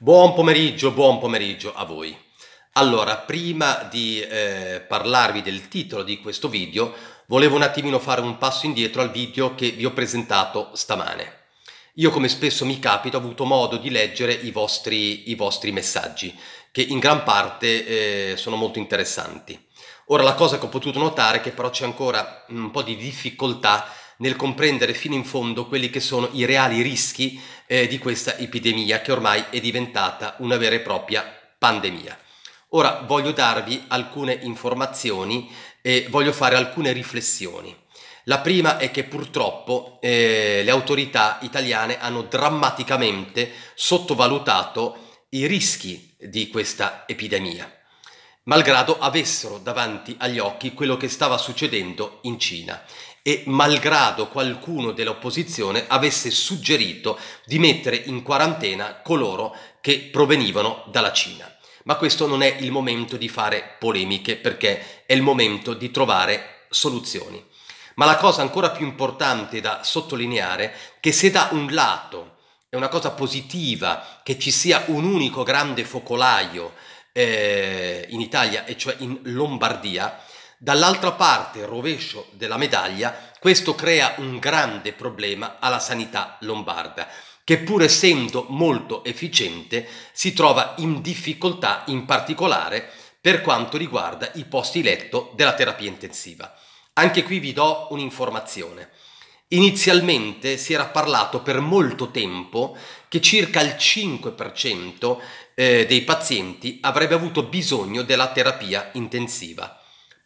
Buon pomeriggio, buon pomeriggio a voi. Allora, prima di eh, parlarvi del titolo di questo video, volevo un attimino fare un passo indietro al video che vi ho presentato stamane. Io, come spesso mi capita, ho avuto modo di leggere i vostri, i vostri messaggi, che in gran parte eh, sono molto interessanti. Ora, la cosa che ho potuto notare è che però c'è ancora un po' di difficoltà nel comprendere fino in fondo quelli che sono i reali rischi eh, di questa epidemia che ormai è diventata una vera e propria pandemia. Ora voglio darvi alcune informazioni e voglio fare alcune riflessioni. La prima è che purtroppo eh, le autorità italiane hanno drammaticamente sottovalutato i rischi di questa epidemia, malgrado avessero davanti agli occhi quello che stava succedendo in Cina e malgrado qualcuno dell'opposizione avesse suggerito di mettere in quarantena coloro che provenivano dalla Cina. Ma questo non è il momento di fare polemiche perché è il momento di trovare soluzioni. Ma la cosa ancora più importante da sottolineare è che se da un lato è una cosa positiva che ci sia un unico grande focolaio eh, in Italia, e cioè in Lombardia, Dall'altra parte, il rovescio della medaglia, questo crea un grande problema alla sanità lombarda, che pur essendo molto efficiente si trova in difficoltà in particolare per quanto riguarda i posti letto della terapia intensiva. Anche qui vi do un'informazione. Inizialmente si era parlato per molto tempo che circa il 5% eh, dei pazienti avrebbe avuto bisogno della terapia intensiva.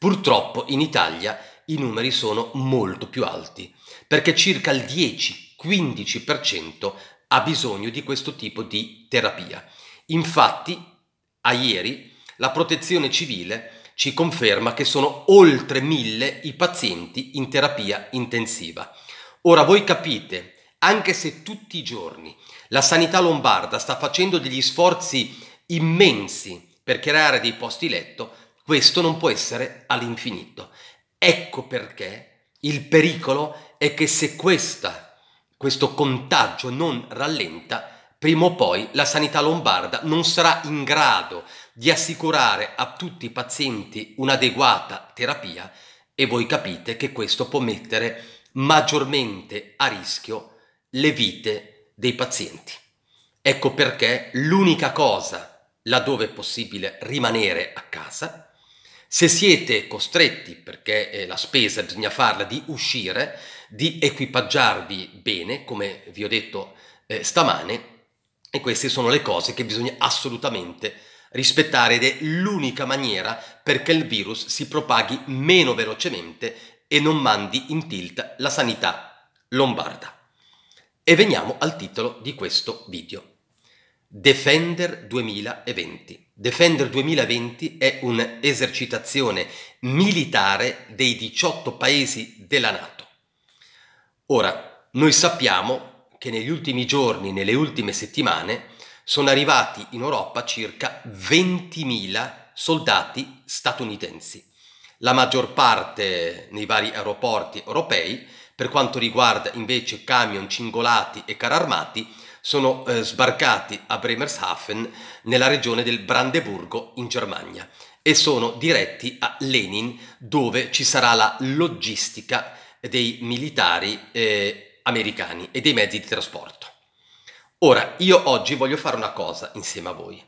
Purtroppo in Italia i numeri sono molto più alti, perché circa il 10-15% ha bisogno di questo tipo di terapia. Infatti, a ieri, la protezione civile ci conferma che sono oltre mille i pazienti in terapia intensiva. Ora voi capite, anche se tutti i giorni la sanità lombarda sta facendo degli sforzi immensi per creare dei posti letto, questo non può essere all'infinito. Ecco perché il pericolo è che se questa, questo contagio non rallenta, prima o poi la sanità lombarda non sarà in grado di assicurare a tutti i pazienti un'adeguata terapia e voi capite che questo può mettere maggiormente a rischio le vite dei pazienti. Ecco perché l'unica cosa laddove è possibile rimanere a casa se siete costretti, perché eh, la spesa bisogna farla, di uscire, di equipaggiarvi bene, come vi ho detto eh, stamane, e queste sono le cose che bisogna assolutamente rispettare ed è l'unica maniera perché il virus si propaghi meno velocemente e non mandi in tilt la sanità lombarda. E veniamo al titolo di questo video. Defender 2020. Defender 2020 è un'esercitazione militare dei 18 paesi della Nato. Ora, noi sappiamo che negli ultimi giorni, nelle ultime settimane, sono arrivati in Europa circa 20.000 soldati statunitensi, la maggior parte nei vari aeroporti europei, per quanto riguarda invece camion, cingolati e cararmati, armati, sono eh, sbarcati a Bremerhaven nella regione del Brandeburgo in Germania e sono diretti a Lenin dove ci sarà la logistica dei militari eh, americani e dei mezzi di trasporto. Ora, io oggi voglio fare una cosa insieme a voi.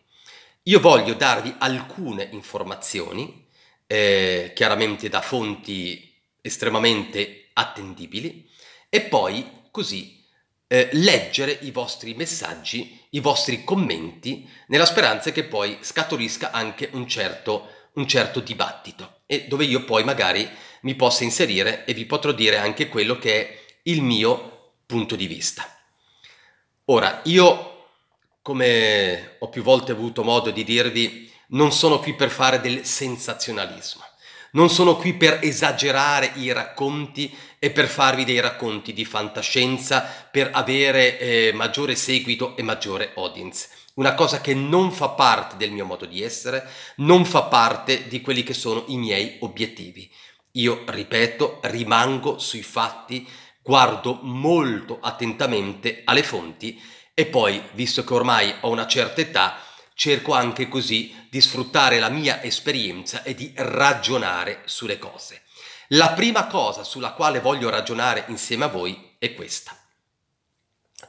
Io voglio darvi alcune informazioni, eh, chiaramente da fonti estremamente attendibili, e poi così eh, leggere i vostri messaggi, i vostri commenti, nella speranza che poi scaturisca anche un certo, un certo dibattito e dove io poi magari mi possa inserire e vi potrò dire anche quello che è il mio punto di vista. Ora, io, come ho più volte avuto modo di dirvi, non sono qui per fare del sensazionalismo. Non sono qui per esagerare i racconti e per farvi dei racconti di fantascienza per avere eh, maggiore seguito e maggiore audience. Una cosa che non fa parte del mio modo di essere, non fa parte di quelli che sono i miei obiettivi. Io, ripeto, rimango sui fatti, guardo molto attentamente alle fonti e poi, visto che ormai ho una certa età, cerco anche così di sfruttare la mia esperienza e di ragionare sulle cose. La prima cosa sulla quale voglio ragionare insieme a voi è questa.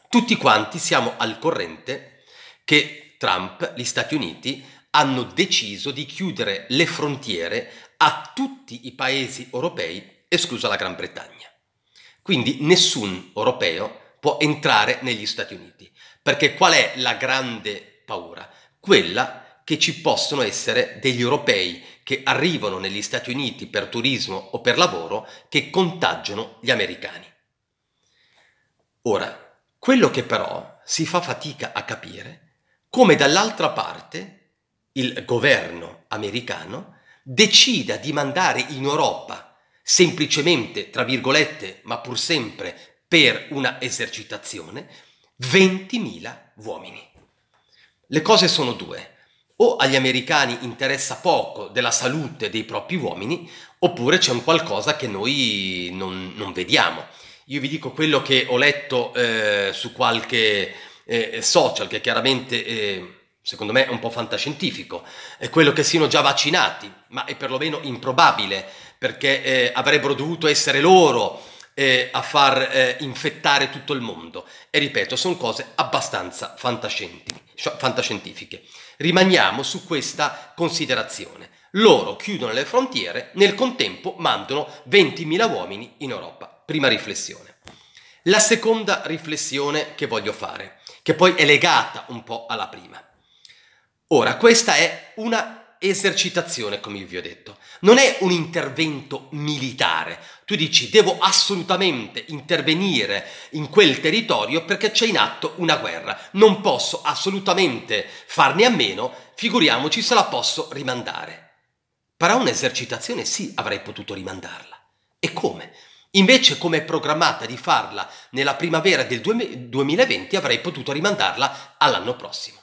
Tutti quanti siamo al corrente che Trump, gli Stati Uniti, hanno deciso di chiudere le frontiere a tutti i paesi europei, esclusa la Gran Bretagna. Quindi nessun europeo può entrare negli Stati Uniti, perché qual è la grande paura? quella che ci possono essere degli europei che arrivano negli Stati Uniti per turismo o per lavoro che contagiano gli americani. Ora, quello che però si fa fatica a capire come dall'altra parte il governo americano decida di mandare in Europa semplicemente, tra virgolette, ma pur sempre per una esercitazione, 20.000 uomini. Le cose sono due. O agli americani interessa poco della salute dei propri uomini, oppure c'è un qualcosa che noi non, non vediamo. Io vi dico quello che ho letto eh, su qualche eh, social, che chiaramente eh, secondo me è un po' fantascientifico, è quello che siano già vaccinati, ma è perlomeno improbabile, perché eh, avrebbero dovuto essere loro eh, a far eh, infettare tutto il mondo. E ripeto, sono cose abbastanza fantascientifiche fantascientifiche. Rimaniamo su questa considerazione. Loro chiudono le frontiere, nel contempo mandano 20.000 uomini in Europa. Prima riflessione. La seconda riflessione che voglio fare, che poi è legata un po' alla prima. Ora, questa è una esercitazione, come vi ho detto. Non è un intervento militare. Tu dici devo assolutamente intervenire in quel territorio perché c'è in atto una guerra. Non posso assolutamente farne a meno, figuriamoci se la posso rimandare. Però un'esercitazione sì, avrei potuto rimandarla. E come? Invece, come è programmata di farla nella primavera del 2020, avrei potuto rimandarla all'anno prossimo.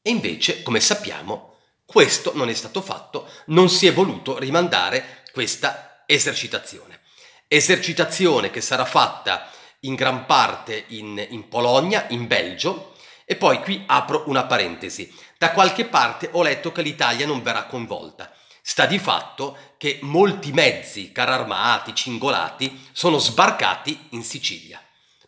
E invece, come sappiamo, questo non è stato fatto, non si è voluto rimandare questa esercitazione. Esercitazione che sarà fatta in gran parte in, in Polonia, in Belgio, e poi qui apro una parentesi. Da qualche parte ho letto che l'Italia non verrà coinvolta. Sta di fatto che molti mezzi, cararmati, cingolati, sono sbarcati in Sicilia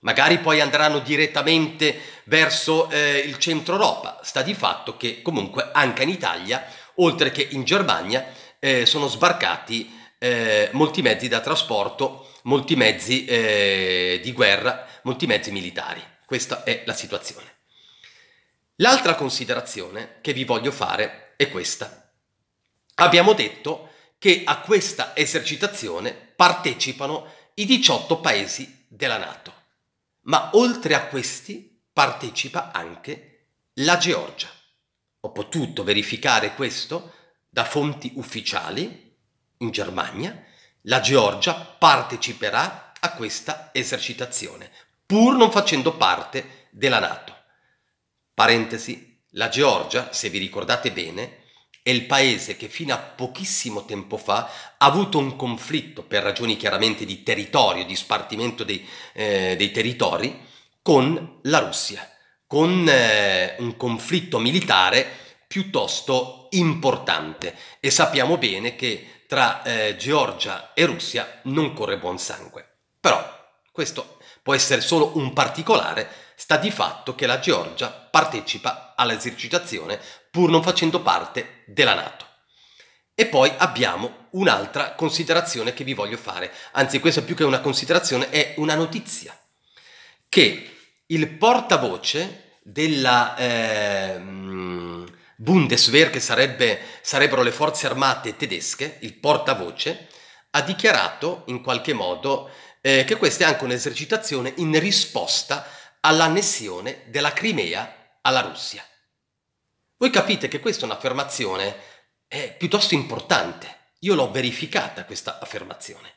magari poi andranno direttamente verso eh, il centro Europa. Sta di fatto che comunque anche in Italia, oltre che in Germania, eh, sono sbarcati eh, molti mezzi da trasporto, molti mezzi eh, di guerra, molti mezzi militari. Questa è la situazione. L'altra considerazione che vi voglio fare è questa. Abbiamo detto che a questa esercitazione partecipano i 18 paesi della Nato ma oltre a questi partecipa anche la Georgia. Ho potuto verificare questo da fonti ufficiali in Germania. La Georgia parteciperà a questa esercitazione, pur non facendo parte della Nato. Parentesi, la Georgia, se vi ricordate bene, è il paese che fino a pochissimo tempo fa ha avuto un conflitto per ragioni chiaramente di territorio, di spartimento dei, eh, dei territori, con la Russia, con eh, un conflitto militare piuttosto importante e sappiamo bene che tra eh, Georgia e Russia non corre buon sangue. Però questo può essere solo un particolare, sta di fatto che la Georgia partecipa all'esercitazione pur non facendo parte della Nato. E poi abbiamo un'altra considerazione che vi voglio fare, anzi questa più che una considerazione è una notizia, che il portavoce della eh, Bundeswehr, che sarebbe, sarebbero le forze armate tedesche, il portavoce, ha dichiarato in qualche modo eh, che questa è anche un'esercitazione in risposta all'annessione della Crimea alla Russia. Voi capite che questa è un'affermazione eh, piuttosto importante. Io l'ho verificata questa affermazione,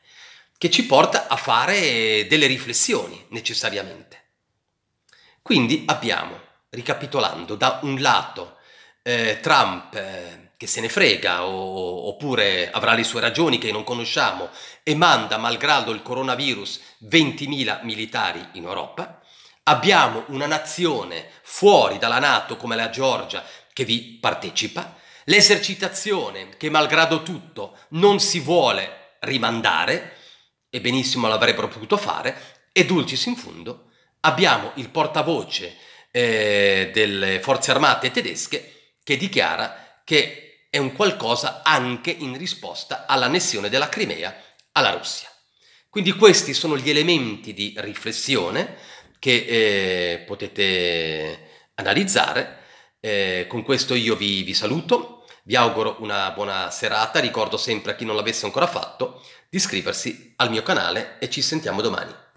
che ci porta a fare delle riflessioni necessariamente. Quindi abbiamo, ricapitolando, da un lato eh, Trump eh, che se ne frega o, oppure avrà le sue ragioni che non conosciamo e manda malgrado il coronavirus 20.000 militari in Europa Abbiamo una nazione fuori dalla Nato come la Georgia che vi partecipa, l'esercitazione che malgrado tutto non si vuole rimandare, e benissimo l'avrebbero potuto fare, e dulcis in fundo abbiamo il portavoce eh, delle forze armate tedesche che dichiara che è un qualcosa anche in risposta all'annessione della Crimea alla Russia. Quindi questi sono gli elementi di riflessione che eh, potete analizzare. Eh, con questo io vi, vi saluto, vi auguro una buona serata, ricordo sempre a chi non l'avesse ancora fatto di iscriversi al mio canale e ci sentiamo domani.